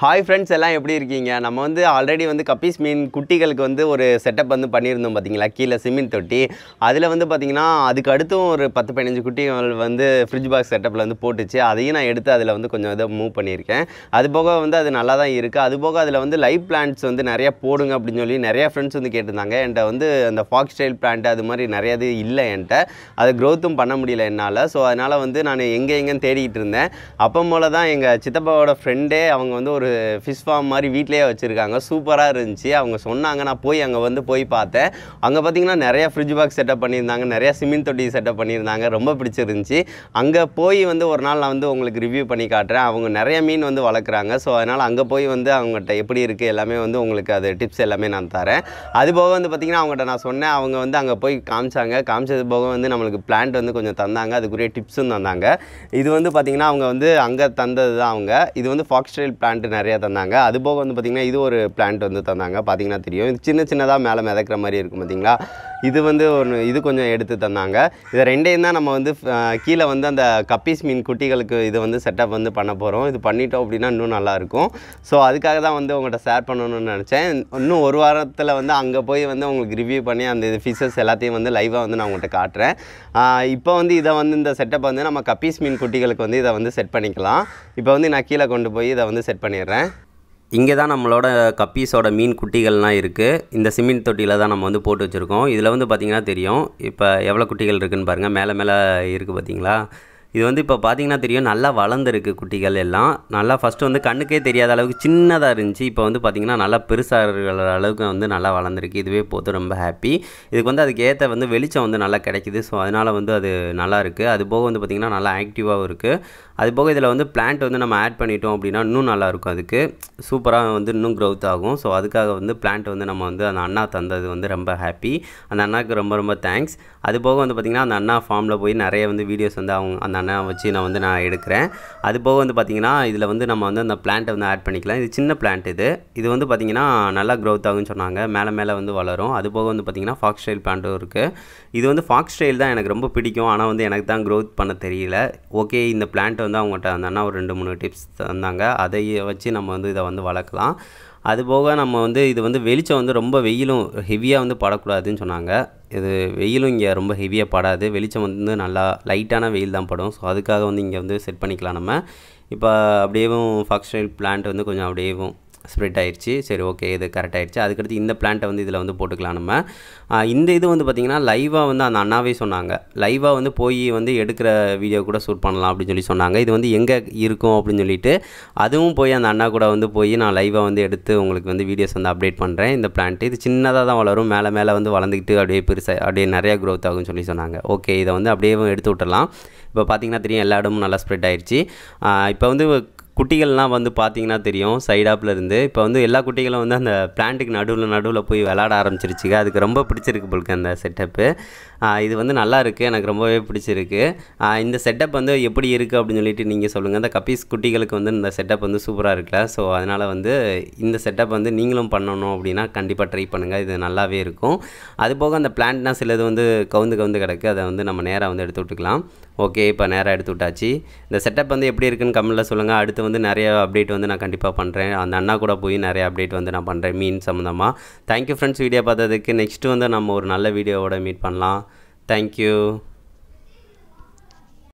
hi friends எல்லாம் எப்படி இருக்கீங்க நம்ம வந்து ஆல்ரெடி வந்து கப்பீஸ் மீன் குட்டிகளுக்கு வந்து ஒரு செட்டப் வந்து பண்ணியிருந்தோம் பார்த்தீங்களா கீழே சிமெண்ட் தொட்டி அதில் வந்து பார்த்திங்கன்னா அதுக்கு அடுத்தும் ஒரு பத்து பதினஞ்சு குட்டிகள் வந்து ஃப்ரிட்ஜ் பாக்ஸ் செட்டப்பில் வந்து போட்டுச்சு அதையும் நான் எடுத்து அதில் வந்து கொஞ்சம் இதை மூவ் பண்ணியிருக்கேன் அது போக வந்து அது நல்லா தான் இருக்குது அது போக அதில் வந்து லைவ் பிளான்ட்ஸ் வந்து நிறையா போடுங்க அப்படின்னு சொல்லி நிறையா ஃப்ரெண்ட்ஸ் வந்து கேட்டிருந்தாங்க என்கிட்ட வந்து அந்த ஃபாக்ஸ் ஸ்டைல் பிளான்ட் அது மாதிரி நிறையா இது இல்லை என்கிட்ட அது க்ரோத்தும் பண்ண முடியல என்னால் ஸோ அதனால் வந்து நான் எங்கே எங்கேன்னு தேடிக்கிட்டு இருந்தேன் அப்போ போல தான் எங்கள் சித்தப்பாவோட ஃப்ரெண்டே அவங்க வந்து ஒரு ஒரு ஃபிஷ் ஃபார்ம் மாதிரி வீட்டிலேயே வச்சுருக்காங்க சூப்பராக இருந்துச்சு அவங்க சொன்னாங்க நான் போய் அங்கே வந்து போய் பார்த்தேன் அங்கே பார்த்தீங்கன்னா நிறையா ஃப்ரிட்ஜ் பாக்ஸ் செட்டப் பண்ணியிருந்தாங்க நிறையா சிமெண்ட் தொட்டி செட்டப் பண்ணியிருந்தாங்க ரொம்ப பிடிச்சிருந்துச்சி அங்கே போய் வந்து ஒரு நாள் நான் வந்து உங்களுக்கு ரிவ்யூ பண்ணி காட்டுறேன் அவங்க நிறைய மீன் வந்து வளர்க்குறாங்க ஸோ அதனால் அங்கே போய் வந்து அவங்ககிட்ட எப்படி இருக்குது எல்லாமே வந்து உங்களுக்கு அது டிப்ஸ் எல்லாமே நான் தரேன் அது போக வந்து பார்த்திங்கன்னா அவங்ககிட்ட நான் சொன்னேன் அவங்க வந்து அங்கே போய் காமிச்சாங்க காமிச்சது போக வந்து நம்மளுக்கு பிளான்ட் வந்து கொஞ்சம் தந்தாங்க அதுக்குரிய டிப்ஸும் தந்தாங்க இது வந்து பார்த்திங்கன்னா அவங்க வந்து அங்கே தந்தது தான் அவங்க இது வந்து ஃபாக்ஸ்டைல் பிளான்ட் நிறையா தந்தாங்க அது போக வந்து பார்த்திங்கன்னா இது ஒரு பிளான்ட் வந்து தந்தாங்க பார்த்திங்கன்னா தெரியும் இது சின்ன சின்னதாக மேலே மிதக்கிற மாதிரி இருக்கும் பார்த்திங்களா இது வந்து ஒன்று இது கொஞ்சம் எடுத்து தந்தாங்க இதை ரெண்டையும் தான் நம்ம வந்து கீழே வந்து அந்த கப்பீஸ் மீன் குட்டிகளுக்கு இது வந்து செட்டப் வந்து பண்ண போகிறோம் இது பண்ணிட்டோம் அப்படின்னா இன்னும் நல்லாயிருக்கும் ஸோ அதுக்காக தான் வந்து உங்கள்கிட்ட ஷேர் பண்ணணும்னு நினச்சேன் இன்னும் ஒரு வாரத்தில் வந்து அங்கே போய் வந்து உங்களுக்கு ரிவ்யூ பண்ணி அந்த இது ஃபிஷஸ் எல்லாத்தையும் வந்து லைவாக வந்து நான் உங்கள்கிட்ட காட்டுறேன் இப்போ வந்து இதை வந்து இந்த செட்டப் வந்து நம்ம கப்பீஸ் மீன் குட்டிகளுக்கு வந்து இதை வந்து செட் பண்ணிக்கலாம் இப்போ வந்து நான் கீழே கொண்டு போய் இதை வந்து செட் பண்ணிடுறேன் இங்கே தான் நம்மளோட கப்பீஸோட மீன் குட்டிகள்லாம் இருக்குது இந்த சிமெண்ட் தொட்டியில் தான் நம்ம வந்து போட்டு வச்சுருக்கோம் இதில் வந்து பார்த்திங்கன்னா தெரியும் இப்போ எவ்வளோ குட்டிகள் இருக்குதுன்னு பாருங்கள் மேலே மேலே இருக்குது பார்த்திங்களா இது வந்து இப்போ பார்த்தீங்கன்னா தெரியும் நல்லா வளர்ந்துருக்கு குட்டிகள் எல்லாம் நல்லா ஃபஸ்ட்டு வந்து கண்ணுக்கே தெரியாத அளவுக்கு சின்னதாக இருந்துச்சு இப்போ வந்து பார்த்திங்கன்னா நல்லா பெருசாக இருக்கிற அளவுக்கு வந்து நல்லா வளர்ந்துருக்கு இதுவே போது ரொம்ப ஹாப்பி இதுக்கு வந்து அதுக்கு ஏற்ற வந்து வெளிச்சம் வந்து நல்லா கிடைக்கிது ஸோ அதனால் வந்து அது நல்லா இருக்குது அது போக வந்து பார்த்திங்கன்னா நல்லா ஆக்டிவாகவும் இருக்குது அது போக இதில் வந்து பிளான்ட் வந்து நம்ம ஆட் பண்ணிட்டோம் அப்படின்னா இன்னும் நல்லாயிருக்கும் அதுக்கு சூப்பராக வந்து இன்னும் க்ரோத் ஆகும் ஸோ அதுக்காக வந்து பிளான்ட் வந்து நம்ம வந்து அந்த அண்ணா தந்தது வந்து ரொம்ப ஹாப்பி அந்த அண்ணாவுக்கு ரொம்ப ரொம்ப தேங்க்ஸ் அது போக வந்து பார்த்திங்கன்னா அந்த அண்ணா ஃபார்மில் போய் நிறைய வந்து வீடியோஸ் வந்து அவங்க அந்த நான் வச்சு நான் வந்து நான் எடுக்கிறேன் அது போக வந்து பார்த்திங்கன்னா இதில் வந்து நம்ம வந்து அந்த பிளான்ட்டை வந்து ஆட் பண்ணிக்கலாம் இது சின்ன பிளான்ட் இது இது வந்து பார்த்திங்கன்னா நல்லா க்ரோத் ஆகும்னு சொன்னாங்க மேலே மேலே வந்து வளரும் அது போக வந்து பார்த்திங்கன்னா ஃபாக்ஸ் ஸ்டைல் பிளான்ட்டும் இருக்குது இது வந்து ஃபாக்ஸ் ஸ்டைல் தான் எனக்கு ரொம்ப பிடிக்கும் ஆனால் வந்து எனக்கு தான் க்ரோத் பண்ண தெரியல ஓகே இந்த பிளான்ட் வந்து அவங்கள்ட்ட வந்தாங்கன்னா ஒரு ரெண்டு மூணு டிப்ஸ் தந்தாங்க அதை வச்சு நம்ம வந்து இதை வந்து வளர்க்கலாம் அதுபோக நம்ம வந்து இது வந்து வெளிச்சம் வந்து ரொம்ப வெயிலும் ஹெவியாக வந்து படக்கூடாதுன்னு சொன்னாங்க இது வெயிலும் இங்கே ரொம்ப ஹெவியாக படாது வெளிச்சம் வந்து நல்லா லைட்டான வெயில் தான் படும் ஸோ அதுக்காக வந்து இங்கே வந்து செட் பண்ணிக்கலாம் நம்ம இப்போ அப்படியேவும் ஃபக்ஸ்டைல் பிளான்ட் வந்து கொஞ்சம் அப்படியேவும் ஸ்ப்ரெட் ஆயிடுச்சு சரி ஓகே இது கரெக்ட் ஆயிடுச்சு அதுக்கடுத்து இந்த பிளான்ட்டை வந்து இதில் வந்து போட்டுக்கலாம் நம்ம இந்த இது வந்து பார்த்திங்கன்னா லைவாக வந்து அந்த அண்ணாவே சொன்னாங்க லைவாக வந்து போய் வந்து எடுக்கிற வீடியோ கூட ஷூட் பண்ணலாம் அப்படின்னு சொல்லி சொன்னாங்க இது வந்து எங்கே இருக்கும் அப்படின்னு சொல்லிட்டு அதுவும் போய் அந்த அண்ணா கூட வந்து போய் நான் லைவாக வந்து எடுத்து உங்களுக்கு வந்து வீடியோஸ் வந்து அப்டேட் பண்ணுறேன் இந்த பிளான்ட்டு இது சின்னதாக தான் வளரும் மேலே மேலே வந்து வளர்ந்துக்கிட்டு அப்படியே பெருசாக அப்படியே நிறையா க்ரோத் ஆகும்னு சொல்லி சொன்னாங்க ஓகே இதை வந்து அப்படியே எடுத்து விட்டுடலாம் இப்போ பார்த்திங்கன்னா தெரியும் எல்லா இடமும் நல்லா ஸ்ப்ரெட் ஆயிடுச்சு இப்போ வந்து குட்டிகள்லாம் வந்து பார்த்தீங்கன்னா தெரியும் சைடாப்பில் இருந்து இப்போ வந்து எல்லா குட்டிகளும் வந்து அந்த பிளான்ட்டுக்கு நடுவில் நடுவில் போய் விளாட ஆரம்பிச்சிருச்சுங்க அதுக்கு ரொம்ப பிடிச்சிருக்கு போலுக்கு அந்த செட்டப்பு இது வந்து நல்லா இருக்குது எனக்கு ரொம்பவே பிடிச்சிருக்கு இந்த செட்டப் வந்து எப்படி இருக்குது அப்படின்னு சொல்லிட்டு நீங்கள் சொல்லுங்கள் அந்த கப்பீஸ் குட்டிகளுக்கு வந்து இந்த செட்டப் வந்து சூப்பராக இருக்குல்ல ஸோ அதனால் வந்து இந்த செட்டப் வந்து நீங்களும் பண்ணணும் அப்படின்னா கண்டிப்பாக ட்ரை பண்ணுங்கள் இது நல்லாவே இருக்கும் அதுபோக அந்த பிளான்ட்னா சிலது வந்து கவுந்து கவுந்து கிடக்கு அதை வந்து நம்ம நேராக வந்து எடுத்து விட்டுக்கலாம் ஓகே இப்போ நேராக எடுத்து விட்டாச்சு இந்த செட்டப் வந்து எப்படி இருக்குன்னு கமெண்ட்டில் சொல்லுங்கள் அடுத்து வந்து நிறைய அப்டேட் வந்து நான் கண்டிப்பாக பண்ணுறேன் அந்த அண்ணா கூட போய் நிறைய அப்டேட் வந்து நான் பண்ணுறேன் மீன் சம்மந்தமாக தேங்க்யூ ஃப்ரெண்ட்ஸ் வீடியோ பார்த்ததுக்கு நெக்ஸ்ட்டு வந்து நம்ம ஒரு நல்ல வீடியோவோட மீட் பண்ணலாம் தேங்க்யூ